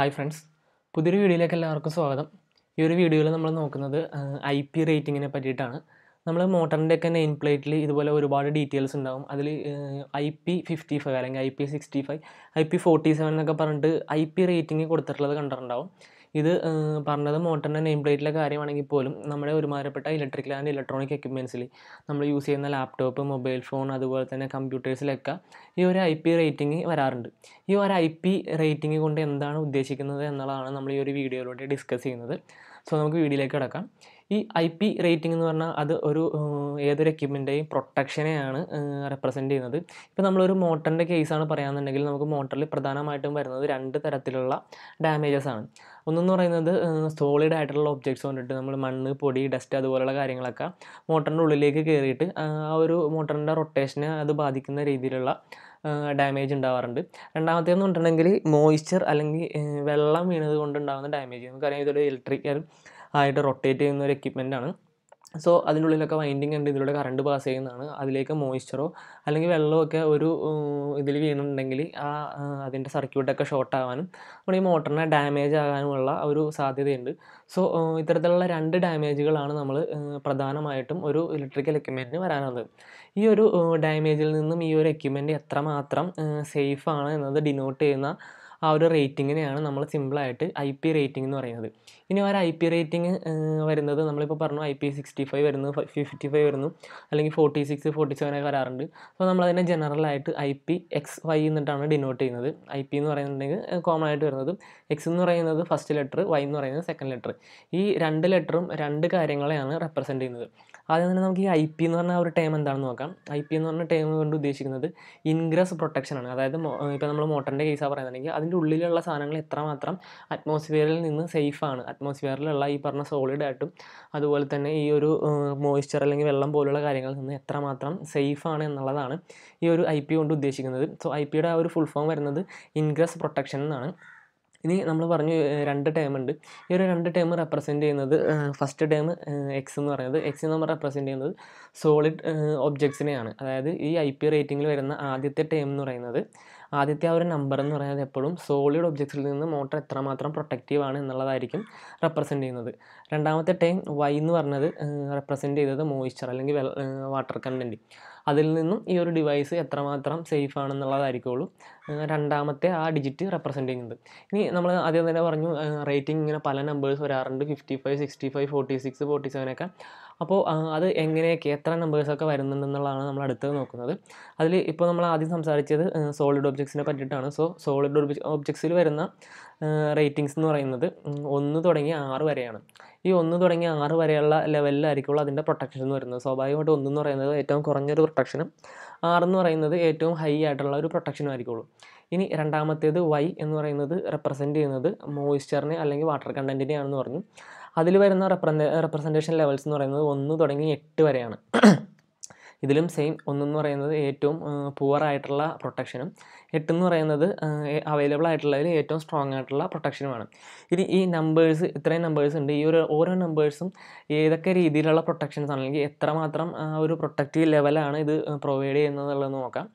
hi friends പുതിയൊരു വീഡിയോയിലേക്ക് എല്ലാവർക്കും സ്വാഗതം ഈ ഒരു വീഡിയോയിൽ നമ്മൾ നോക്കുന്നത് ഐ പി റേറ്റിങ്ങിനെ പറ്റിയിട്ടാണ് നമ്മൾ മോട്ടറിൻ്റെ ഒക്കെ നെയിൻ പ്ലേറ്റിൽ ഇതുപോലെ ഒരുപാട് ഡീറ്റെയിൽസ് ഉണ്ടാവും അതിൽ ഐ പി ഫിഫ്റ്റി ഫൈവ് അല്ലെങ്കിൽ I P sixty five I P forty seven എന്നൊക്കെ പറഞ്ഞിട്ട് ഐ പി റേറ്റിംഗ് കൊടുത്തിട്ടുള്ളത് കണ്ടിട്ടുണ്ടാവും ഇത് പറഞ്ഞത് മോട്ടറിൻ്റെ നെയിം പ്ലേറ്റിലെ കാര്യമാണെങ്കിൽ പോലും നമ്മുടെ ഒരുമാരപ്പെട്ട ഇലക്ട്രിക്കൽ ആൻഡ് ഇലക്ട്രോണിക് എക്യുപ്മെൻസിൽ നമ്മൾ യൂസ് ചെയ്യുന്ന ലാപ്ടോപ്പ് മൊബൈൽ ഫോൺ അതുപോലെ തന്നെ കമ്പ്യൂട്ടേഴ്സിലൊക്കെ ഈ ഒരു ഐ പി റേറ്റിംഗ് വരാറുണ്ട് ഈ ഒരു ഐ പി റേറ്റിംഗ് കൊണ്ട് എന്താണ് ഉദ്ദേശിക്കുന്നത് എന്നുള്ളതാണ് നമ്മൾ ഈ ഒരു വീഡിയോയിലൂടെ ഡിസ്കസ് ചെയ്യുന്നത് സോ നമുക്ക് വീഡിയോയിലേക്ക് കിടക്കാം ഈ ഐ പി റേറ്റിംഗ് എന്ന് പറഞ്ഞാൽ അത് ഒരു ഏതൊരു എക്യുപ്മെൻറ്റേയും പ്രൊട്ടക്ഷനെയാണ് റെപ്രസെൻറ്റ് ചെയ്യുന്നത് ഇപ്പോൾ നമ്മളൊരു മോട്ടറിൻ്റെ കേസാണ് പറയുകയാണെന്നുണ്ടെങ്കിൽ നമുക്ക് മോട്ടറിൽ പ്രധാനമായിട്ടും വരുന്നത് രണ്ട് തരത്തിലുള്ള ഡാമേജസ് ആണ് ഒന്നെന്ന് പറയുന്നത് സോളിഡ് ആയിട്ടുള്ള ഒബ്ജക്ട്സ് കൊണ്ടിട്ട് നമ്മൾ മണ്ണ് പൊടി ഡസ്റ്റ് അതുപോലെയുള്ള കാര്യങ്ങളൊക്കെ മോട്ടറിൻ്റെ ഉള്ളിലേക്ക് കയറിയിട്ട് ആ ഒരു മോട്ടറിൻ്റെ റൊട്ടേഷനെ അത് ബാധിക്കുന്ന രീതിയിലുള്ള ഡാമേജ് ഉണ്ടാവാറുണ്ട് രണ്ടാമത്തേന്ന് പറഞ്ഞിട്ടുണ്ടെങ്കിൽ മോയ്സ്ചർ അല്ലെങ്കിൽ വെള്ളം വീണത് കൊണ്ടുണ്ടാകുന്ന ഡാമേജ് നമുക്കറിയാം ഇതൊരു ഇലക്ട്രിക്കൽ ആയിട്ട് റൊട്ടേറ്റ് ചെയ്യുന്ന ഒരു ആണ് സോ അതിനുള്ളിലൊക്കെ വൈൻഡിങ് ഉണ്ട് ഇതിലൂടെ കറണ്ട് പാസ് ചെയ്യുന്നതാണ് അതിലേക്ക് മോയ്സ്ചറോ അല്ലെങ്കിൽ വെള്ളമൊക്കെ ഒരു ഇതിൽ വീണിട്ടുണ്ടെങ്കിൽ ആ അതിൻ്റെ സർക്യൂട്ടൊക്കെ ഷോർട്ട് ആവാനും നമ്മുടെ ഈ മോട്ടറിനെ ഡാമേജ് ആകാനുമുള്ള ഒരു സാധ്യതയുണ്ട് സോ ഇത്തരത്തിലുള്ള രണ്ട് ഡാമേജുകളാണ് നമ്മൾ പ്രധാനമായിട്ടും ഒരു ഇലക്ട്രിക്കൽ എക്യുപ്മെൻറ്റിന് വരാനുള്ളത് ഈ ഒരു ഡാമേജിൽ നിന്നും ഈ ഒരു എക്യുപ്മെൻറ്റ് എത്രമാത്രം സേഫാണ് എന്നത് ഡിനോട്ട് ചെയ്യുന്ന ആ ഒരു റേറ്റിങ്ങിനെയാണ് നമ്മൾ സിമ്പിളായിട്ട് ഐ പി റേറ്റിംഗ് എന്ന് പറയുന്നത് ഇനി ഒരു ഐ പി റേറ്റിംഗ് വരുന്നത് നമ്മളിപ്പോൾ പറഞ്ഞു ഐ പി സിക്സ്റ്റി ഫൈവ് വരുന്നു ഫിഫ്റ്റി ഫൈവ് വരുന്നു അല്ലെങ്കിൽ ഫോർട്ടി സിക്സ് ഫോർട്ടി ഒക്കെ വരാറുണ്ട് അപ്പോൾ നമ്മളതിനെ ജനറലായിട്ട് ഐ പി എക്സ് വൈ എന്നിട്ടാണ് ഡിനോട്ട് ചെയ്യുന്നത് ഐ പി എന്ന് പറയുന്നുണ്ടെങ്കിൽ കോമൺ ആയിട്ട് വരുന്നത് എക്സ് എന്ന് പറയുന്നത് ഫസ്റ്റ് ലെറ്റർ വൈ എന്ന് പറയുന്നത് സെക്കൻഡ് ലെറ്റർ ഈ രണ്ട് ലെറ്ററും രണ്ട് കാര്യങ്ങളെയാണ് റെപ്രസെൻറ്റ് ചെയ്യുന്നത് ആദ്യം തന്നെ നമുക്ക് ഈ ഐ പി എന്ന് പറഞ്ഞ ഒരു ടേം എന്താണെന്ന് നോക്കാം ഐ പി എന്ന് പറഞ്ഞ ടേം കൊണ്ട് ഉദ്ദേശിക്കുന്നത് ഇൻഗ്രസ് പ്രൊട്ടക്ഷൻ ആണ് അതായത് ഇപ്പോൾ നമ്മൾ മോട്ടറിൻ്റെ കേസാണ് പറയുന്നുണ്ടെങ്കിൽ അതിന് അതിൻ്റെ ഉള്ളിലുള്ള സാധനങ്ങൾ എത്രമാത്രം അറ്റ്മോസ്ഫിയറിൽ നിന്ന് സേഫാണ് അറ്റ്മോസ്ഫിയറിലുള്ള ഈ പറഞ്ഞ സോളിഡ് ആയിട്ടും അതുപോലെ തന്നെ ഈ ഒരു മോയ്സ്ചർ അല്ലെങ്കിൽ വെള്ളം പോലുള്ള കാര്യങ്ങളിൽ നിന്ന് എത്രമാത്രം സേഫാണ് എന്നുള്ളതാണ് ഈ ഒരു ഐ പി കൊണ്ട് ഉദ്ദേശിക്കുന്നത് സോ ഐ പിയുടെ ആ ഒരു ഫുൾ ഫോം വരുന്നത് ഇൻഗ്രസ് പ്രൊട്ടക്ഷൻ എന്നാണ് ഇനി നമ്മൾ പറഞ്ഞു രണ്ട് ടേം ഉണ്ട് ഈ ഒരു രണ്ട് ടേം റെപ്രസെൻറ്റ് ചെയ്യുന്നത് ഫസ്റ്റ് ടേം എക്സ് എന്ന് പറയുന്നത് എക്സ് നമ്മൾ റെപ്രസെൻറ്റ് ചെയ്യുന്നത് സോളിഡ് ഒബ്ജക്ട്സിനെയാണ് അതായത് ഈ ഐ പി റേറ്റിംഗിൽ വരുന്ന ആദ്യത്തെ ടേം എന്ന് പറയുന്നത് ആദ്യത്തെ ആ ഒരു നമ്പർ എന്ന് പറയുന്നത് എപ്പോഴും സോളിഡ് ഒബ്ജക്ട്സിൽ നിന്ന് മോട്ടർ എത്രമാത്രം പ്രൊട്ടക്റ്റീവ് ആണ് എന്നുള്ളതായിരിക്കും റെപ്രസെൻ്റ് ചെയ്യുന്നത് രണ്ടാമത്തെ ടൈം വൈ എന്ന് പറഞ്ഞത് റെപ്രസെൻ്റ് ചെയ്തത് മോയ്സ്ചർ അല്ലെങ്കിൽ വാട്ടർ കണ്ടൻറ്റ് അതിൽ നിന്നും ഈ ഒരു ഡിവൈസ് എത്രമാത്രം സേഫ് ആണെന്നുള്ളതായിരിക്കുള്ളൂ രണ്ടാമത്തെ ആ ഡിജിറ്റ് റെപ്രസെൻ്റ് ചെയ്യുന്നത് ഇനി നമ്മൾ ആദ്യം തന്നെ പറഞ്ഞു റേറ്റിംഗ് ഇങ്ങനെ പല നമ്പേഴ്സ് വരാറുണ്ട് fifty five sixty five forty six forty സെവനൊക്കെ അപ്പോൾ അത് എങ്ങനെയൊക്കെ എത്ര നമ്പേഴ്സൊക്കെ വരുന്നുണ്ടെന്നുള്ളതാണ് നമ്മൾ അടുത്തത് നോക്കുന്നത് അതിൽ ഇപ്പോൾ നമ്മൾ ആദ്യം സംസാരിച്ചത് സോളിഡ് ഒബ്ജക്ട്സിനെ പറ്റിയിട്ടാണ് സോ സോളിഡ് ഒബ്ജക്ട്സിൽ വരുന്ന റേറ്റിംഗ്സ് എന്ന് പറയുന്നത് ഒന്ന് തുടങ്ങി ആറ് വരെയാണ് ഈ ഒന്ന് തുടങ്ങി ആറ് വരെയുള്ള ലെവലിലായിരിക്കുള്ളൂ അതിൻ്റെ പ്രൊട്ടക്ഷൻ എന്ന് പറയുന്നത് സ്വാഭാവികമായിട്ട് ഒന്നെന്ന് എന്ന് പറയുന്നത് ഏറ്റവും കുറഞ്ഞൊരു പ്രൊട്ടക്ഷനും ആറെന്ന് പറയുന്നത് ഏറ്റവും ഹൈ ആയിട്ടുള്ള ഒരു പ്രൊട്ടക്ഷനും ആയിരിക്കുള്ളൂ ഇനി രണ്ടാമത്തേത് വൈ എന്ന് പറയുന്നത് റെപ്രസെൻ്റ് ചെയ്യുന്നത് മോയിസ്ചറിനെ അല്ലെങ്കിൽ വാട്ടർ കണ്ടൻറ്റിനെയാണെന്ന് പറഞ്ഞു അതിൽ വരുന്ന റെപ്രസെ റെപ്രസെൻറ്റേഷൻ ലെവൽസ് എന്ന് പറയുന്നത് ഒന്ന് തുടങ്ങി എട്ട് വരെയാണ് ഇതിലും സെയിം ഒന്നെന്ന് പറയുന്നത് ഏറ്റവും പുവർ ആയിട്ടുള്ള പ്രൊട്ടക്ഷനും എട്ടെന്ന് പറയുന്നത് അവൈലബിൾ ആയിട്ടുള്ളതിൽ ഏറ്റവും സ്ട്രോങ് ആയിട്ടുള്ള പ്രൊട്ടക്ഷനുമാണ് ഇനി ഈ നമ്പേഴ്സ് ഇത്രയും നമ്പേഴ്സ് ഉണ്ട് ഈ ഒരു ഓരോ നമ്പേഴ്സും ഏതൊക്കെ രീതിയിലുള്ള പ്രൊട്ടക്ഷൻസ് ആണ് അല്ലെങ്കിൽ എത്രമാത്രം ഒരു പ്രൊട്ടക്റ്റീവ് ലെവലാണ് ഇത് പ്രൊവൈഡ് ചെയ്യുന്നത് നോക്കാം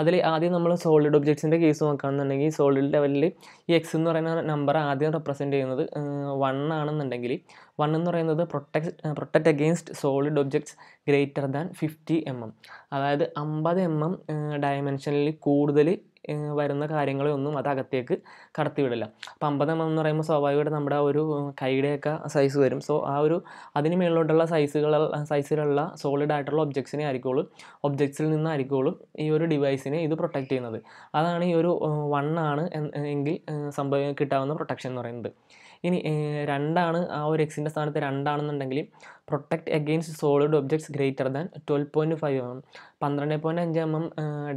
അതിൽ ആദ്യം നമ്മൾ സോളിഡ് ഒബ്ജക്ട്സിൻ്റെ കേസ് നോക്കുകയാണെന്നുണ്ടെങ്കിൽ സോളിഡ് ലെവലിൽ ഈ എക്സ് എന്ന് പറയുന്ന നമ്പർ ആദ്യം റെപ്രസെൻറ്റ് ചെയ്യുന്നത് വൺ ആണെന്നുണ്ടെങ്കിൽ വൺ എന്ന് പറയുന്നത് protect protect against solid objects greater than fifty M M അതായത് അമ്പത് എം എം ഡയമെൻഷനിൽ കൂടുതൽ വരുന്ന കാര്യങ്ങളെ ഒന്നും അത് അകത്തേക്ക് കടത്തിവിടില്ല അപ്പം അമ്പതം എന്ന് പറയുമ്പോൾ സ്വാഭാവികമായിട്ട് നമ്മുടെ ഒരു കൈയുടെയൊക്കെ സൈസ് വരും സോ ആ ഒരു അതിന് മേളിലോട്ടുള്ള സൈസുകൾ സൈസിലുള്ള സോളിഡ് ആയിട്ടുള്ള ഒബ്ജക്ട്സിനെ ആയിരിക്കുള്ളൂ ഒബ്ജക്ട്സിൽ നിന്നായിരിക്കുള്ളൂ ഈ ഒരു ഡിവൈസിനെ ഇത് പ്രൊട്ടക്റ്റ് ചെയ്യുന്നത് അതാണ് ഈ ഒരു വണ്ണാണ് എങ്കിൽ സംഭവം കിട്ടാവുന്ന പ്രൊട്ടക്ഷൻ എന്ന് പറയുന്നത് ഇനി രണ്ടാണ് ആ ഒരു എക്സിൻ്റെ സ്ഥാനത്ത് രണ്ടാണെന്നുണ്ടെങ്കിൽ protect against solid objects greater than twelve point five M പന്ത്രണ്ട് പോയിൻറ്റ് അഞ്ച് എം എം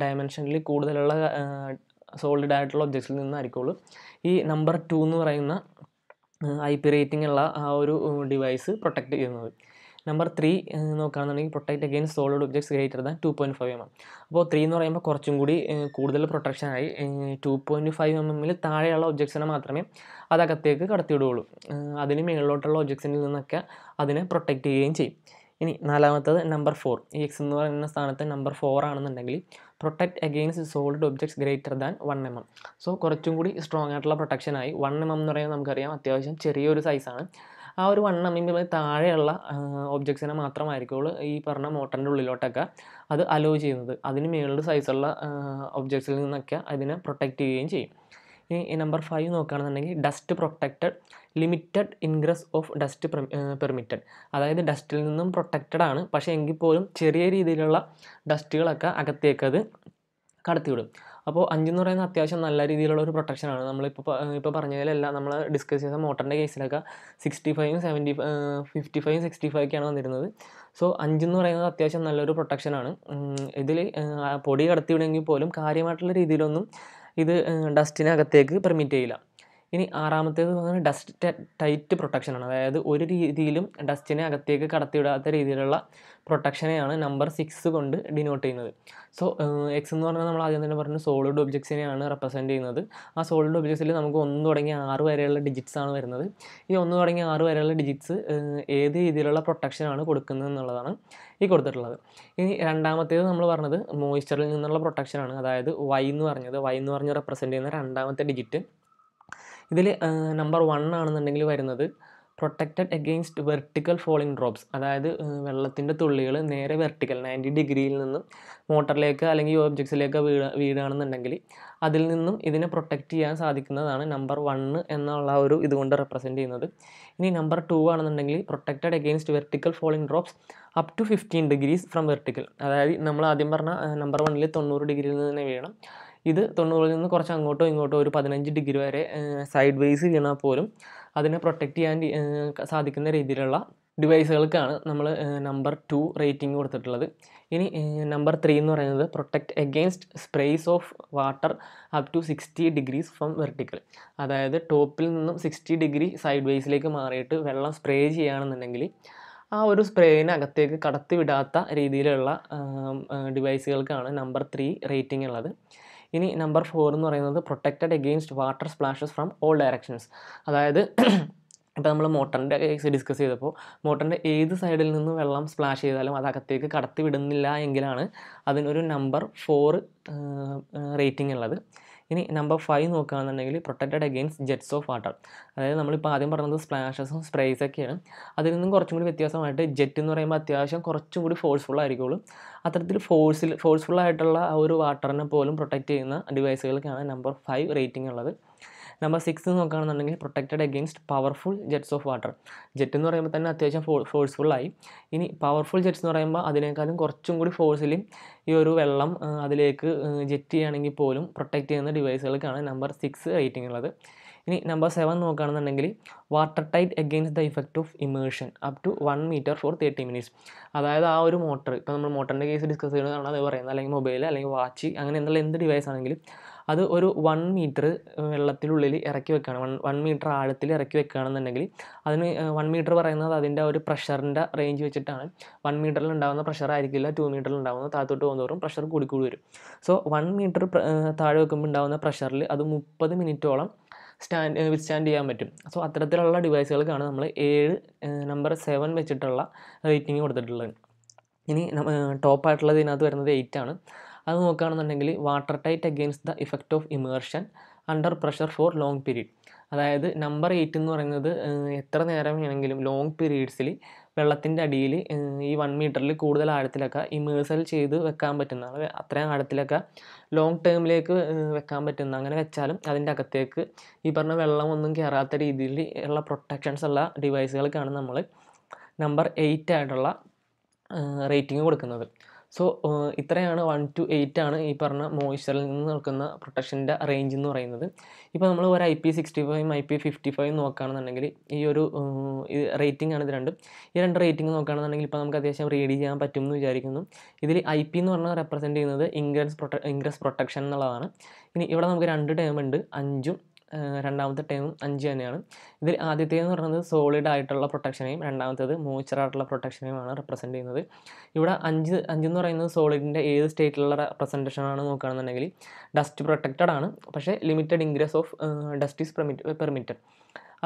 ഡയമെൻഷനിൽ കൂടുതലുള്ള സോളിഡ് ആയിട്ടുള്ള ഒബ്ജക്ട്സിൽ നിന്നായിരിക്കുള്ളൂ ഈ നമ്പർ ടു എന്ന് പറയുന്ന ഐ പി റേറ്റിംഗ് ഉള്ള ആ ഒരു ഡിവൈസ് പ്രൊട്ടക്റ്റ് ചെയ്യുന്നത് നമ്പർ ത്രീ നോക്കുകയാണെന്നുണ്ടെങ്കിൽ protect against solid objects greater than two point five M M അപ്പോൾ ത്രീ എന്ന് പറയുമ്പോൾ കുറച്ചും കൂടി കൂടുതൽ പ്രൊട്ടക്ഷനായി ടു പോയിൻറ്റ് ഫൈവ് എം എമ്മിൽ താഴെയുള്ള ഒബ്ജക്ട്സിനെ മാത്രമേ അതകത്തേക്ക് കടത്തിവിടുകയുള്ളൂ അതിന് മേളിലോട്ടുള്ള ഒബ്ജക്ട്സിൽ നിന്നൊക്കെ അതിനെ പ്രൊട്ടക്റ്റ് ചെയ്യുകയും ചെയ്യും ഇനി നാലാമത്തത് നമ്പർ ഫോർ ഈ എക്സ് എന്ന് പറയുന്ന സ്ഥാനത്ത് നമ്പർ ഫോർ ആണെന്നുണ്ടെങ്കിൽ protect against solid objects greater than one M M so കുറച്ചും കൂടി സ്ട്രോങ് ആയിട്ടുള്ള പ്രൊട്ടക്ഷനായി വൺ എം എം എന്ന് പറയുമ്പോൾ നമുക്കറിയാം അത്യാവശ്യം ചെറിയൊരു സൈസാണ് ആ ഒരു വൺ എം എമ്മിൽ താഴെയുള്ള ഒബ്ജക്ട്സിനെ മാത്രമായിരിക്കുള്ളൂ ഈ പറഞ്ഞ മോട്ടറിൻ്റെ ഉള്ളിലോട്ടൊക്കെ അത് അലോ ചെയ്യുന്നത് അതിന് മേളിൽ സൈസുള്ള ഒബ്ജക്ട്സിൽ നിന്നൊക്കെ അതിനെ പ്രൊട്ടക്റ്റ് ചെയ്യുകയും ചെയ്യും ഇനി നമ്പർ ഫൈവ് നോക്കുകയാണെന്നുണ്ടെങ്കിൽ dust protected limited ingress of dust permitted അതായത് ഡസ്റ്റിൽ നിന്നും പ്രൊട്ടക്റ്റഡ് ആണ് പക്ഷേ എങ്കിൽ പോലും ചെറിയ രീതിയിലുള്ള ഡസ്റ്റുകളൊക്കെ അകത്തേക്കത് കടത്തിവിടും അപ്പോൾ അഞ്ചെന്ന് പറയുന്നത് അത്യാവശ്യം നല്ല രീതിയിലുള്ള ഒരു പ്രൊട്ടക്ഷനാണ് നമ്മളിപ്പോൾ ഇപ്പോൾ പറഞ്ഞതിലല്ല നമ്മൾ ഡിസ്കസ് ചെയ്ത മോട്ടറിൻ്റെ കേസിലൊക്കെ സിക്സ്റ്റി ഫൈവും സെവൻറ്റി ഫിഫ്റ്റി ഫൈവും സിക്സ്റ്റി ഒക്കെയാണ് വന്നിരുന്നത് സോ അഞ്ചെന്ന് പറയുന്നത് അത്യാവശ്യം നല്ലൊരു പ്രൊട്ടക്ഷനാണ് ഇതിൽ പൊടി കടത്തിവിടെങ്കിൽ പോലും കാര്യമായിട്ടുള്ള രീതിയിലൊന്നും ഇത് ഡസ്റ്റിനകത്തേക്ക് പെർമിറ്റ് ചെയ്യില്ല ഇനി ആറാമത്തേത് പറഞ്ഞാൽ ഡസ്റ്റ് ടൈറ്റ് പ്രൊട്ടക്ഷനാണ് അതായത് ഒരു രീതിയിലും ഡസ്റ്റിനെ അകത്തേക്ക് കടത്തിവിടാത്ത രീതിയിലുള്ള പ്രൊട്ടക്ഷനെയാണ് നമ്പർ സിക്സ് കൊണ്ട് ഡിനോട്ട് ചെയ്യുന്നത് സോ എക്സ് എന്ന് പറഞ്ഞാൽ നമ്മൾ ആദ്യം തന്നെ പറഞ്ഞു സോളിഡ് ഒബ്ജക്ട്സിനെയാണ് റെപ്രസെൻറ്റ് ചെയ്യുന്നത് ആ സോളിഡ് ഒബ്ജക്ട്സിൽ നമുക്ക് ഒന്ന് തുടങ്ങി ആറ് വരെയുള്ള ഡിജിറ്റ്സ് ആണ് വരുന്നത് ഈ ഒന്ന് തുടങ്ങി ആറ് വരെയുള്ള ഡിജിറ്റ്സ് ഏത് രീതിയിലുള്ള പ്രൊട്ടക്ഷനാണ് കൊടുക്കുന്നത് എന്നുള്ളതാണ് ഈ കൊടുത്തിട്ടുള്ളത് ഇനി രണ്ടാമത്തേത് നമ്മൾ പറഞ്ഞത് മോയ്സ്ചറിൽ നിന്നുള്ള പ്രൊട്ടക്ഷനാണ് അതായത് വൈ എന്ന് പറഞ്ഞത് വൈ എന്ന് പറഞ്ഞ് റെപ്രസെൻറ്റ് ചെയ്യുന്ന രണ്ടാമത്തെ ഡിജിറ്റ് ഇതിൽ നമ്പർ വൺ ആണെന്നുണ്ടെങ്കിൽ വരുന്നത് protected against vertical falling drops അതായത് വെള്ളത്തിൻ്റെ തുള്ളികൾ നേരെ വെർട്ടിക്കൽ നയൻറ്റി ഡിഗ്രിയിൽ നിന്നും മോട്ടറിലേക്ക് അല്ലെങ്കിൽ ഓബ്ജക്ട്സിലേക്ക് വീഴ വീഴുകയാണെന്നുണ്ടെങ്കിൽ അതിൽ നിന്നും ഇതിനെ പ്രൊട്ടക്റ്റ് ചെയ്യാൻ സാധിക്കുന്നതാണ് നമ്പർ വണ്ണ് എന്നുള്ള ഒരു ഇതുകൊണ്ട് റെപ്രസെൻ്റ് ചെയ്യുന്നത് ഇനി നമ്പർ ടു ആണെന്നുണ്ടെങ്കിൽ protected against vertical falling drops up to fifteen degrees from vertical അതായത് നമ്മൾ ആദ്യം പറഞ്ഞ നമ്പർ വണ്ണിൽ തൊണ്ണൂറ് ഡിഗ്രിയിൽ നിന്ന് തന്നെ വീഴണം ഇത് തൊണ്ണൂറിൽ നിന്ന് കുറച്ച് അങ്ങോട്ടോ ഇങ്ങോട്ടോ ഒരു പതിനഞ്ച് ഡിഗ്രി വരെ സൈഡ് വൈസ് ചെയ്യണ പോലും അതിനെ പ്രൊട്ടക്റ്റ് ചെയ്യാൻ സാധിക്കുന്ന രീതിയിലുള്ള ഡിവൈസുകൾക്കാണ് നമ്മൾ നമ്പർ ടു റേറ്റിംഗ് കൊടുത്തിട്ടുള്ളത് ഇനി നമ്പർ ത്രീ എന്ന് പറയുന്നത് protect against sprays of water up to sixty degrees from vertical അതായത് ടോപ്പിൽ നിന്നും സിക്സ്റ്റി ഡിഗ്രി സൈഡ് വൈസിലേക്ക് മാറിയിട്ട് വെള്ളം സ്പ്രേ ചെയ്യുകയാണെന്നുണ്ടെങ്കിൽ ആ ഒരു അകത്തേക്ക് കടത്തിവിടാത്ത രീതിയിലുള്ള ഡിവൈസുകൾക്കാണ് നമ്പർ ത്രീ റേറ്റിംഗ് ഉള്ളത് ഇനി നമ്പർ ഫോർ എന്ന് പറയുന്നത് protected against water splashes from all directions അതായത് ഇപ്പോൾ നമ്മൾ മോട്ടറിൻ്റെ കേസ് ഡിസ്കസ് ചെയ്തപ്പോൾ മോട്ടറിൻ്റെ ഏത് സൈഡിൽ നിന്ന് വെള്ളം സ്പ്ലാഷ് ചെയ്താലും അത് അകത്തേക്ക് കടത്തി വിടുന്നില്ല എങ്കിലാണ് അതിനൊരു നമ്പർ ഫോർ റേറ്റിംഗ് ഉള്ളത് ഇനി നമ്പർ ഫൈവ് നോക്കുകയാണെന്നുണ്ടെങ്കിൽ protected against jets of water അതായത് നമ്മളിപ്പോൾ ആദ്യം പറഞ്ഞത് സ്പ്ലാഷസും സ്പ്രേസ് ഒക്കെയാണ് അതിൽ നിന്നും കുറച്ചും കൂടി വ്യത്യാസമായിട്ട് ജെറ്റ് എന്ന് പറയുമ്പോൾ അത്യാവശ്യം കുറച്ചും കൂടി ഫോഴ്സ്ഫുൾ അത്തരത്തിൽ ഫോഴ്സിൽ ഫോഴ്സ്ഫുൾ ആയിട്ടുള്ള ആ ഒരു വാട്ടറിനെ പോലും പ്രൊട്ടക്റ്റ് ചെയ്യുന്ന ഡിവൈസുകൾക്കാണ് നമ്പർ ഫൈവ് റേറ്റിംഗ് ഉള്ളത് നമ്പർ സിക്സ് നോക്കുകയാണെന്നുണ്ടെങ്കിൽ protected against powerful jets of water jet എന്ന് പറയുമ്പോൾ തന്നെ അത്യാവശ്യം ഫോ ഫോഴ്സ്ഫുള്ളായി ഇനി പവർഫുൾ ജെറ്റ്സ് എന്ന് പറയുമ്പോൾ അതിനേക്കാളും കുറച്ചും കൂടി ഫോഴ്സിൽ ഈ ഒരു വെള്ളം അതിലേക്ക് ജെറ്റ് ചെയ്യുകയാണെങ്കിൽ പോലും പ്രൊട്ടക്റ്റ് ചെയ്യുന്ന ഡിവൈസുകൾക്കാണ് നമ്പർ സിക്സ് റേറ്റിംഗ് ഉള്ളത് ഇനി നമ്പർ സെവൻ നോക്കുകയാണെന്നുണ്ടെങ്കിൽ water tight against the effect of immersion up to one metre for thirty minutes അതായത് ആ ഒരു മോട്ടർ ഇപ്പോൾ നമ്മൾ മോട്ടറിൻ്റെ കേസ് ഡിസ്കസ് ചെയ്യുന്നതാണ് അത് പറയുന്നത് അല്ലെങ്കിൽ മൊബൈൽ അല്ലെങ്കിൽ വാച്ച് അങ്ങനെ എന്നുള്ള എന്ത് ഡിവൈസ് ആണെങ്കിലും അത് ഒരു വൺ മീറ്റർ വെള്ളത്തിനുള്ളിൽ ഇറക്കി വെക്കുകയാണ് വൺ വൺ മീറ്റർ ആഴത്തിൽ ഇറക്കി വെക്കുകയാണെന്നുണ്ടെങ്കിൽ അതിന് വൺ മീറ്റർ പറയുന്നത് അതിൻ്റെ ഒരു പ്രഷറിൻ്റെ റേഞ്ച് വെച്ചിട്ടാണ് വൺ മീറ്ററിൽ ഉണ്ടാകുന്ന പ്രഷർ ആയിരിക്കില്ല ടു മീറ്ററിൽ ഉണ്ടാകുന്ന താഴത്തോട്ട് പോകുന്നതോറും പ്രഷർ കൂടിക്കൂടി വരും സോ വൺ മീറ്റർ താഴെ വെക്കുമ്പോൾ ഉണ്ടാകുന്ന പ്രഷറിൽ അത് മുപ്പത് മിനിറ്റോളം സ്റ്റാൻഡ് സ്റ്റാൻഡ് ചെയ്യാൻ പറ്റും സോ അത്തരത്തിലുള്ള ഡിവൈസുകൾക്കാണ് നമ്മൾ ഏഴ് നമ്പർ സെവൻ വെച്ചിട്ടുള്ള റേറ്റിംഗ് കൊടുത്തിട്ടുള്ളത് ഇനി ടോപ്പായിട്ടുള്ളത് ഇതിനകത്ത് വരുന്നത് എയ്റ്റ് ആണ് അത് നോക്കുകയാണെന്നുണ്ടെങ്കിൽ water tight against the effect of immersion under pressure for long period അതായത് നമ്പർ എയ്റ്റ് എന്ന് പറയുന്നത് എത്ര നേരം വേണമെങ്കിലും ലോങ് പീരീഡ്സിൽ വെള്ളത്തിൻ്റെ അടിയിൽ ഈ വൺ മീറ്ററിൽ കൂടുതൽ ആഴത്തിലൊക്കെ ഇമേഴ്സൽ ചെയ്ത് വെക്കാൻ പറ്റുന്ന അത്രയും ആഴത്തിലൊക്കെ ലോങ് ടേമിലേക്ക് വെക്കാൻ പറ്റുന്ന അങ്ങനെ വെച്ചാലും അതിൻ്റെ അകത്തേക്ക് ഈ പറഞ്ഞ വെള്ളമൊന്നും കയറാത്ത രീതിയിൽ ഉള്ള പ്രൊട്ടക്ഷൻസ് ഉള്ള ഡിവൈസുകൾക്കാണ് നമ്മൾ നമ്പർ എയ്റ്റ് ആയിട്ടുള്ള റേറ്റിംഗ് കൊടുക്കുന്നത് സോ ഇത്രയാണ് വൺ ടു എയ്റ്റ് ആണ് ഈ പറഞ്ഞ മോയ്സ്ചറിൽ നിന്ന് നിൽക്കുന്ന പ്രൊട്ടക്ഷൻ്റെ റേഞ്ച് എന്ന് പറയുന്നത് ഇപ്പോൾ നമ്മൾ ഒരു ഐ പി സിക്സ്റ്റി ഫൈവും ഐ പി ഫിഫ്റ്റി ഫൈവും നോക്കുകയാണെന്നുണ്ടെങ്കിൽ ഈ ഒരു റേറ്റിംഗ് ആണ് ഇത് രണ്ടും ഈ രണ്ട് റേറ്റിംഗ് നോക്കുകയാണെന്നുണ്ടെങ്കിൽ ഇപ്പോൾ നമുക്ക് അത്യാവശ്യം റീഡ് ചെയ്യാൻ പറ്റും എന്ന് വിചാരിക്കുന്നു ഇതിൽ ഐ പി എന്ന് പറഞ്ഞാൽ റെപ്രസെൻറ്റ് ചെയ്യുന്നത് ഇംഗ്രസ് പ്രൊട്ട ഇംഗ്രസ് പ്രൊട്ടക്ഷൻ എന്നുള്ളതാണ് ഇനി ഇവിടെ നമുക്ക് രണ്ട് ടേം ഉണ്ട് അഞ്ചും രണ്ടാമത്തെ ടേമും അഞ്ച് തന്നെയാണ് ഇതിൽ ആദ്യത്തേന്ന് പറയുന്നത് സോളിഡ് ആയിട്ടുള്ള പ്രൊട്ടക്ഷനെയും രണ്ടാമത്തേത് മോയ്സ്ചർ ആയിട്ടുള്ള പ്രൊട്ടക്ഷനെയുമാണ് റെപ്രസെൻറ്റ് ചെയ്യുന്നത് ഇവിടെ അഞ്ച് അഞ്ചെന്ന് പറയുന്നത് സോളിഡിൻ്റെ ഏത് സ്റ്റേറ്റിലുള്ള ആണ് നോക്കുകയാണെന്നുണ്ടെങ്കിൽ ഡസ്റ്റ് പ്രൊട്ടക്റ്റഡ് ആണ് പക്ഷേ limited ingress of dust is permitted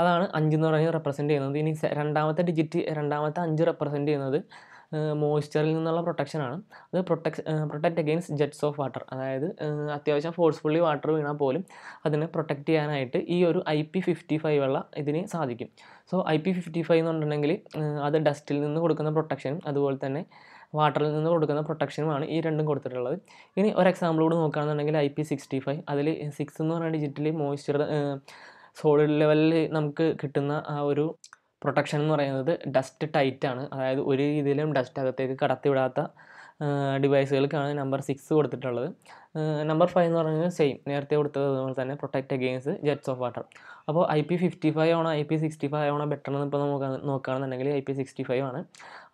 അതാണ് അഞ്ചെന്ന് പറയുന്നത് റെപ്രസെൻറ്റ് ചെയ്യുന്നത് ഇനി രണ്ടാമത്തെ ഡിജിറ്റ് രണ്ടാമത്തെ അഞ്ച് റെപ്രസെൻറ്റ് ചെയ്യുന്നത് മോയ്സ്ചറിൽ നിന്നുള്ള പ്രൊട്ടക്ഷനാണ് അത് protect protect against jets of water അതായത് അത്യാവശ്യം ഫോഴ്സ്ഫുള്ളി വാട്ടർ വീണാൽ പോലും അതിനെ പ്രൊട്ടക്റ്റ് ചെയ്യാനായിട്ട് ഈ ഒരു ഐ പി ഫിഫ്റ്റി ഫൈവ് ഉള്ള ഇതിന് സാധിക്കും so I P fifty five എന്നുണ്ടെങ്കിൽ അത് ഡസ്റ്റിൽ നിന്ന് കൊടുക്കുന്ന പ്രൊട്ടക്ഷനും അതുപോലെ തന്നെ വാട്ടറിൽ നിന്ന് കൊടുക്കുന്ന പ്രൊട്ടക്ഷനുമാണ് ഈ രണ്ടും കൊടുത്തിട്ടുള്ളത് ഇനി ഒരു എക്സാമ്പിൾ കൂടെ നോക്കുകയാണെന്നുണ്ടെങ്കിൽ ഐ പി സിക്സ്റ്റി ഫൈവ് അതിൽ സിക്സ് എന്ന് പറഞ്ഞ ഡിജിറ്റിൽ മോയ്സ്ചർ സോളിഡ് ലെവലിൽ നമുക്ക് കിട്ടുന്ന ആ ഒരു പ്രൊട്ടക്ഷൻ എന്ന് പറയുന്നത് ഡസ്റ്റ് ടൈറ്റ് ആണ് അതായത് ഒരു രീതിയിലും ഡസ്റ്റ് അകത്തേക്ക് കടത്തിവിടാത്ത ഡിവൈസുകൾക്കാണ് നമ്പർ സിക്സ് കൊടുത്തിട്ടുള്ളത് നമ്പർ ഫൈവ് എന്ന് പറഞ്ഞാൽ സെയിം നേരത്തെ കൊടുത്തതുപോലെ തന്നെ protect against jets of water അപ്പോൾ ഐ പി ഫിഫ്റ്റി ഫൈവ് ആണോ ഐ പി സിക്സ്റ്റി ഫൈവ് ആണോ ബെറ്റർ എന്ന് ഇപ്പോൾ നമുക്ക് നോക്കുകയാണെന്നുണ്ടെങ്കിൽ ഐ പി സിക്സ്റ്റി ഫൈവ് ആണ്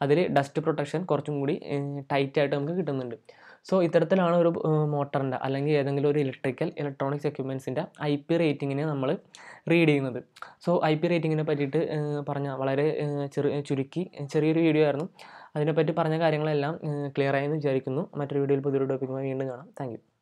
അതിൽ ഡസ്റ്റ് പ്രൊട്ടക്ഷൻ കുറച്ചും കൂടി ടൈറ്റായിട്ട് നമുക്ക് കിട്ടുന്നുണ്ട് സോ ഇത്തരത്തിലാണ് ഒരു മോട്ടറിൻ്റെ അല്ലെങ്കിൽ ഏതെങ്കിലും ഒരു ഇലക്ട്രിക്കൽ ഇലക്ട്രോണിക്സ് എക്യുപ്മെൻസിൻ്റെ ഐ പി റേറ്റിങ്ങിനെ നമ്മൾ റീഡ് ചെയ്യുന്നത് സോ ഐ പി റേറ്റിങ്ങിനെ പറ്റിയിട്ട് പറഞ്ഞ വളരെ ചെറിയ ചുരുക്കി ചെറിയൊരു വീഡിയോ ആയിരുന്നു അതിനെപ്പറ്റി പറഞ്ഞ കാര്യങ്ങളെല്ലാം ക്ലിയർ ആയെന്ന് വിചാരിക്കുന്നു മറ്റൊരു വീഡിയോയിൽ പുതിയൊരു ടോപ്പിക്കുമായി വീണ്ടും കാണാം താങ്ക്